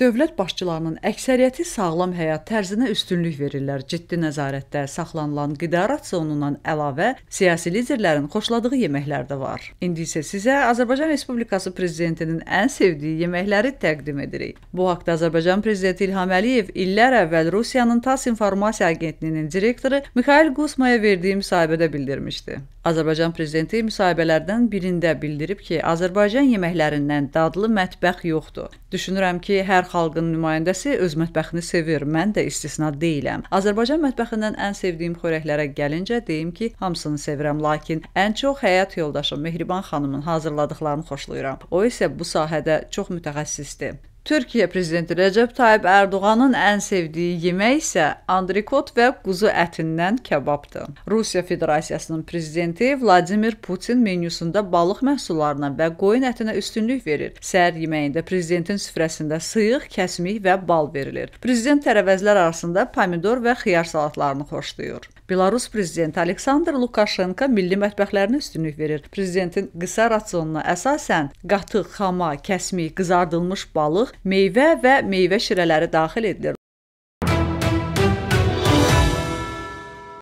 Dövlət başçılarının əksəriyyəti sağlam həyat tərzinə üstünlük verirlər. Ciddi nəzarətdə saxlanılan qida rasionundan əlavə siyasi liderlərin xoşladığı yeməklər də var. İndi isə sizə Azərbaycan Respublikası prezidentinin ən sevdiyi yeməkləri təqdim edirik. Bu haqqda Azərbaycan prezidenti İlham Əliyev illər əvvəl Rusiyanın TASS informasiya agentliyinin direktoru Mikhail Gusmaya verdiyi müsahibədə bildirmişdi. Azərbaycan prezidenti müsahibələrdən birində bildirib ki, Azərbaycan yeməklərindən dadlı mətbəx yoxdur. Düşünürəm ki, hər xalqın nümayəndəsi öz mətbəxini sevir. Mən də istisna deyiləm. Azərbaycan mətbəxindən ən sevdiyim xörəklərə gəlincə deyim ki, hamısını sevirəm, lakin ən çox həyat yoldaşım Mehriban xanımın hazırladıqlarını xoşlayıram. O isə bu sahədə çox mütəxəssisdir. Türkiyə prezidenti Rəcəb Tayyib Ərdoğanın ən sevdiyi yemək isə andrikot və quzu ətindən kababdır. Rusiya Federasiyasının prezidenti Vladimir Putin menyusunda balıq məhsullarına və qoyun ətinə üstünlük verir. Səhər yeməyində prezidentin süfrəsində sıyıq, kəsmik və bal verilir. Prezident tərəvəzlər arasında pomidor və xiyar salatlarını xoşlayır. Belarus prezidenti Aleksandr Lukashenko milli mətbəxlərinə üstünlük verir. Prezidentin qısa rasionuna əsasən qatıq, xama, kəsmik, qızardılmış balıq meyvə və meyvə şirələri daxil edilir.